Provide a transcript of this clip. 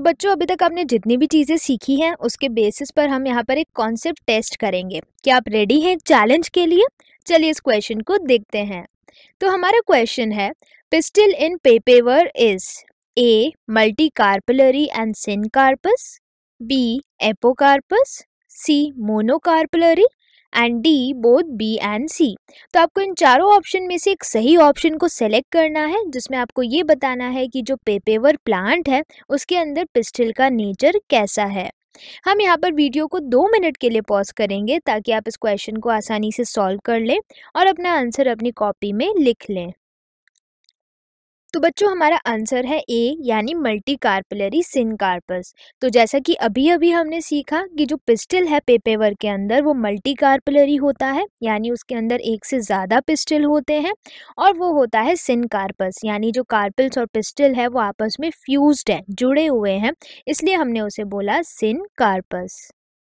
तो बच्चों अभी तक आपने जितनी भी चीज़ें सीखी हैं उसके बेसिस पर हम यहाँ पर एक कॉन्सेप्ट टेस्ट करेंगे क्या आप रेडी हैं चैलेंज के लिए चलिए इस क्वेश्चन को देखते हैं तो हमारा क्वेश्चन है pistil in Papaver is a multicarpellary and carpus B apocarpous C monocarpellary and D both B and C तो आपको इन चारों ऑप्शन में से एक सही ऑप्शन को सेलेक्ट करना है जिसमें आपको ये बताना है कि जो पेपेवर प्लांट है उसके अंदर पिस्टल का नेचर कैसा है हम यहाँ पर वीडियो को दो मिनट के लिए पॉज करेंगे ताकि आप इस क्वेश्चन को आसानी से सॉल्व कर लें और अपना आंसर अपनी कॉपी में लिख लें तो बच्चों हमारा आंसर है ए यानी मल्टी कार्पलरी कार्पस तो जैसा कि अभी अभी हमने सीखा कि जो पिस्टल है पेपेवर के अंदर वो मल्टी कार्पलरी होता है यानी उसके अंदर एक से ज़्यादा पिस्टल होते हैं और वो होता है कार्पस यानी जो कार्पल्स और पिस्टल है वो आपस में फ्यूज्ड हैं जुड़े हुए हैं इसलिए हमने उसे बोला कार्पस